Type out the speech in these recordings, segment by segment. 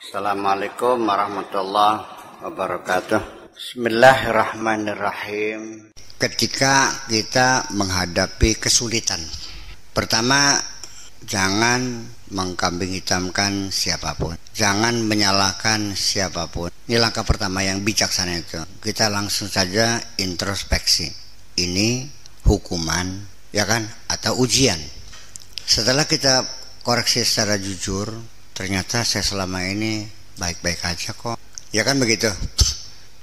Assalamualaikum warahmatullahi wabarakatuh. Bismillahirrahmanirrahim. Ketika kita menghadapi kesulitan, pertama jangan mengkambing hitamkan siapapun. Jangan menyalahkan siapapun. Ini langkah pertama yang bijaksana itu. Kita langsung saja introspeksi. Ini hukuman, ya kan? Atau ujian. Setelah kita koreksi secara jujur, ternyata saya selama ini baik-baik aja kok ya kan begitu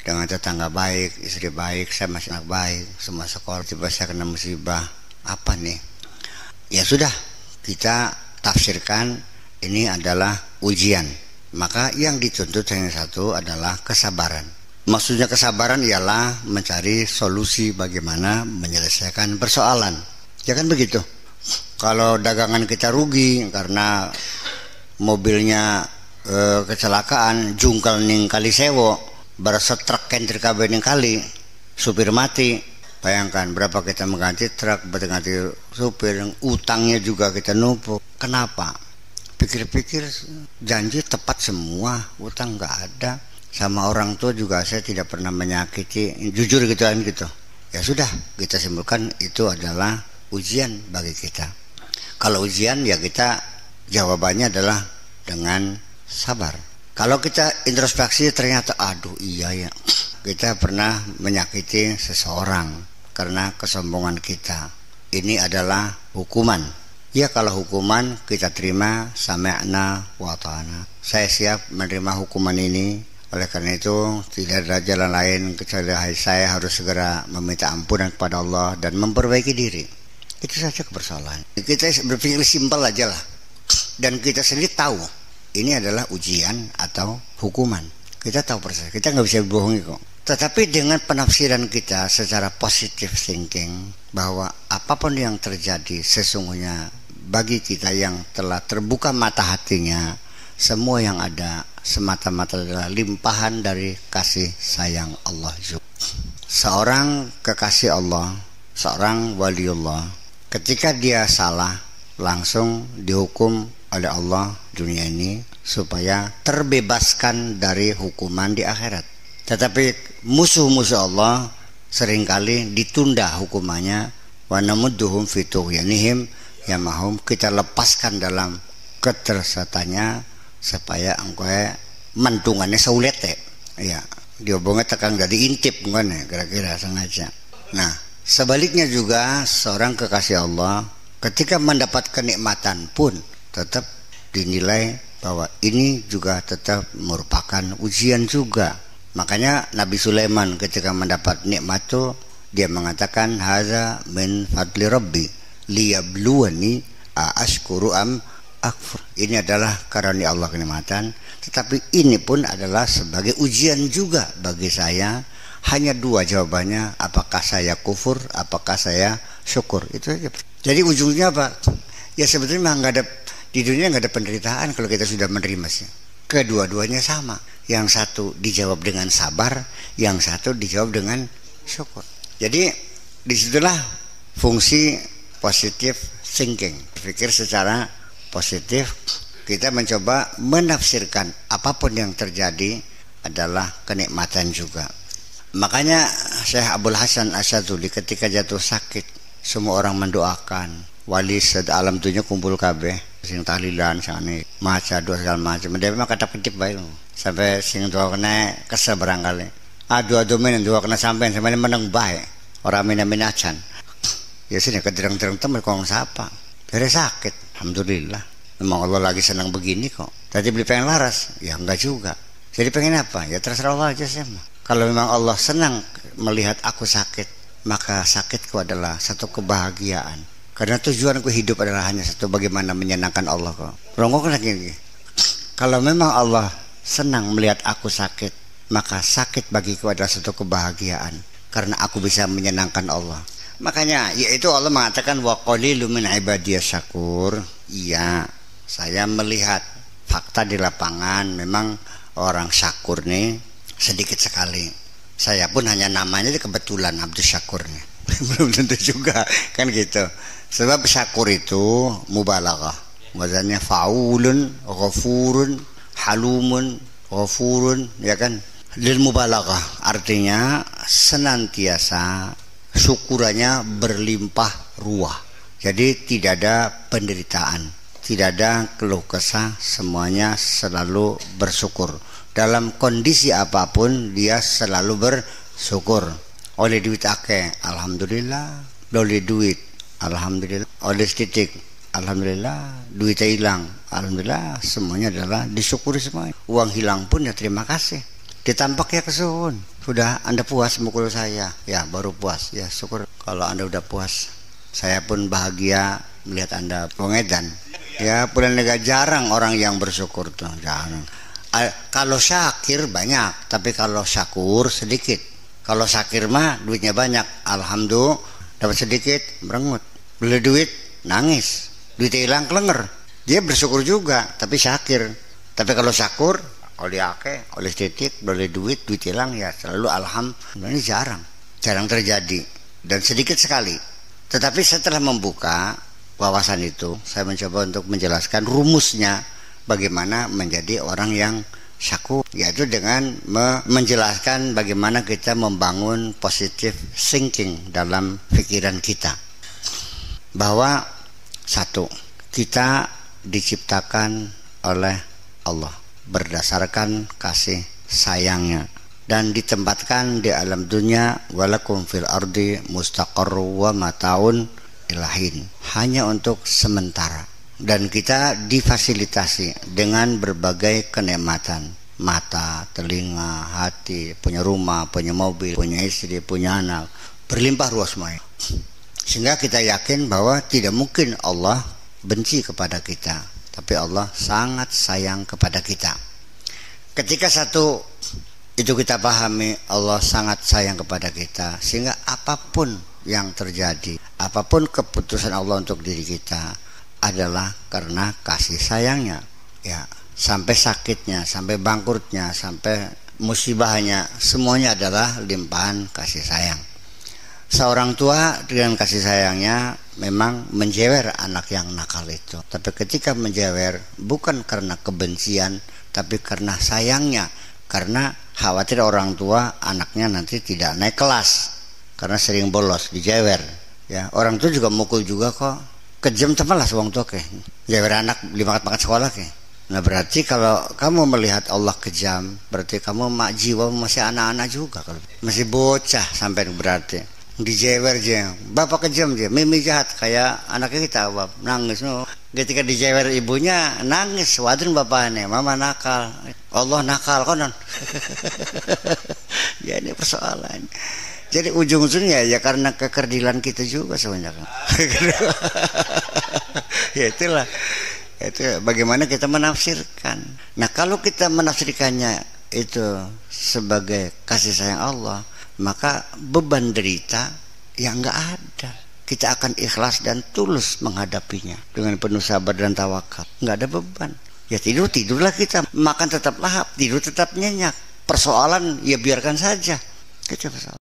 dengan tetangga baik, istri baik, saya masih anak baik, semua sekolah tiba saya kena musibah. Apa nih? Ya sudah, kita tafsirkan ini adalah ujian. Maka yang dituntut yang satu adalah kesabaran. Maksudnya kesabaran ialah mencari solusi bagaimana menyelesaikan persoalan. Ya kan begitu. Kalau dagangan kita rugi karena mobilnya e, kecelakaan jungkal ning kali sewo bersetrek kentri kabe ning kali supir mati bayangkan berapa kita mengganti truk berganti supir utangnya juga kita numpuk kenapa pikir-pikir janji tepat semua utang nggak ada sama orang tua juga saya tidak pernah menyakiti jujur gitu kan gitu ya sudah kita simpulkan itu adalah ujian bagi kita kalau ujian ya kita Jawabannya adalah dengan sabar. Kalau kita introspeksi ternyata aduh iya ya kita pernah menyakiti seseorang karena kesombongan kita. Ini adalah hukuman. Ya kalau hukuman kita terima sami'na wa ta'ana. Saya siap menerima hukuman ini. Oleh karena itu tidak ada jalan lain kecuali saya harus segera meminta ampunan kepada Allah dan memperbaiki diri. Itu saja kebersalahan. Kita berpikir simpel aja lah dan kita sendiri tahu ini adalah ujian atau hukuman kita tahu persis kita nggak bisa bohongi kok tetapi dengan penafsiran kita secara positive thinking bahwa apapun yang terjadi sesungguhnya bagi kita yang telah terbuka mata hatinya semua yang ada semata-mata adalah limpahan dari kasih sayang Allah seorang kekasih Allah seorang waliullah ketika dia salah langsung dihukum oleh Allah dunia ini supaya terbebaskan dari hukuman di akhirat. Tetapi musuh-musuh Allah seringkali ditunda hukumannya wa namudduhum yanihim ya yamahum kita lepaskan dalam ketersatannya supaya engkau mantungannya saulete ya diobongnya tekang dari intip bukan ya? kira-kira sengaja nah sebaliknya juga seorang kekasih Allah ketika mendapat kenikmatan pun tetap dinilai bahwa ini juga tetap merupakan ujian juga. Makanya Nabi Sulaiman ketika mendapat nikmat itu dia mengatakan haza min fadli rabbi liyabluwani aashkuru am akfur. Ini adalah karunia Allah kenikmatan, tetapi ini pun adalah sebagai ujian juga bagi saya. Hanya dua jawabannya, apakah saya kufur, apakah saya syukur. Itu aja. Jadi ujungnya apa? Ya sebetulnya ada di dunia nggak ada penderitaan kalau kita sudah menerima sih. Kedua-duanya sama. Yang satu dijawab dengan sabar, yang satu dijawab dengan syukur. Jadi disitulah fungsi positif thinking, berpikir secara positif. Kita mencoba menafsirkan apapun yang terjadi adalah kenikmatan juga. Makanya Syekh Abdul Hasan Asaduli ketika jatuh sakit semua orang mendoakan wali alam tujuh kumpul kabeh sing tahlilan sane maca dua segala macam dia memang kata pencip baik sampai sing dua kena kesel barangkali adu adu main dua kena sampai sampai menang baik orang mina minacan ya sini kedereng-dereng temen kong sapa dari sakit alhamdulillah memang Allah lagi senang begini kok tadi beli pengen laras ya enggak juga jadi pengen apa ya terserah Allah aja sih kalau memang Allah senang melihat aku sakit maka sakitku adalah satu kebahagiaan karena tujuan tujuanku hidup adalah hanya satu bagaimana menyenangkan Allah kok. Kan lagi. Kalau memang Allah senang melihat aku sakit, maka sakit bagiku adalah satu kebahagiaan karena aku bisa menyenangkan Allah. Makanya yaitu Allah mengatakan wa qalilu min ibadiyas syakur. Iya, saya melihat fakta di lapangan memang orang syakur nih sedikit sekali. Saya pun hanya namanya kebetulan Abdul Syakurnya. belum tentu juga kan gitu sebab syakur itu mubalaghah maksudnya faulun ghafurun halumun ghafurun ya kan lil mubalaghah artinya senantiasa syukurannya berlimpah ruah jadi tidak ada penderitaan tidak ada keluh kesah semuanya selalu bersyukur dalam kondisi apapun dia selalu bersyukur oleh duit akeh alhamdulillah oleh duit alhamdulillah oleh titik alhamdulillah duitnya hilang alhamdulillah semuanya adalah disyukuri semua uang hilang pun ya terima kasih ditampak ditampaknya kesun sudah anda puas mukul saya ya baru puas ya syukur kalau anda udah puas saya pun bahagia melihat anda pengedan ya pulang negara jarang orang yang bersyukur tuh jarang kalau syakir banyak tapi kalau syakur sedikit kalau sakir mah duitnya banyak, alhamdulillah dapat sedikit merengut. Beli duit nangis, duit hilang kelenger. Dia bersyukur juga, tapi sakir. Tapi kalau sakur, oleh ake, oleh titik, beli duit, duit hilang ya selalu alhamdulillah ini jarang, jarang terjadi dan sedikit sekali. Tetapi setelah membuka wawasan itu, saya mencoba untuk menjelaskan rumusnya bagaimana menjadi orang yang saku yaitu dengan me menjelaskan bagaimana kita membangun positif thinking dalam pikiran kita bahwa satu kita diciptakan oleh Allah berdasarkan kasih sayangnya dan ditempatkan di alam dunia walakum fil ardi mustaqarru wa mataun ilahin hanya untuk sementara dan kita difasilitasi dengan berbagai kenikmatan mata, telinga, hati, punya rumah, punya mobil, punya istri, punya anak, berlimpah ruah semuanya. Sehingga kita yakin bahwa tidak mungkin Allah benci kepada kita, tapi Allah sangat sayang kepada kita. Ketika satu itu kita pahami Allah sangat sayang kepada kita sehingga apapun yang terjadi, apapun keputusan Allah untuk diri kita, adalah karena kasih sayangnya ya sampai sakitnya sampai bangkrutnya sampai musibahnya semuanya adalah limpahan kasih sayang seorang tua dengan kasih sayangnya memang menjewer anak yang nakal itu. Tapi ketika menjewer bukan karena kebencian, tapi karena sayangnya, karena khawatir orang tua anaknya nanti tidak naik kelas karena sering bolos dijewer. Ya, orang tua juga mukul juga kok kejam lah seorang tua ke gawe ya, anak lima makan sekolah ke nah berarti kalau kamu melihat Allah kejam berarti kamu mak jiwa masih anak-anak juga kalau masih bocah sampai berarti di jewer je bapak kejam je mimi jahat kayak anaknya kita bap, nangis no ketika jewer ibunya nangis wadun bapaknya mama nakal Allah nakal konon ya ini persoalan jadi ujung-ujungnya ya, ya karena kekerdilan kita juga sebenarnya ya itulah itu bagaimana kita menafsirkan nah kalau kita menafsirkannya itu sebagai kasih sayang Allah maka beban derita yang enggak ada kita akan ikhlas dan tulus menghadapinya dengan penuh sabar dan tawakal nggak ada beban ya tidur tidurlah kita makan tetap lahap tidur tetap nyenyak persoalan ya biarkan saja kita persoalan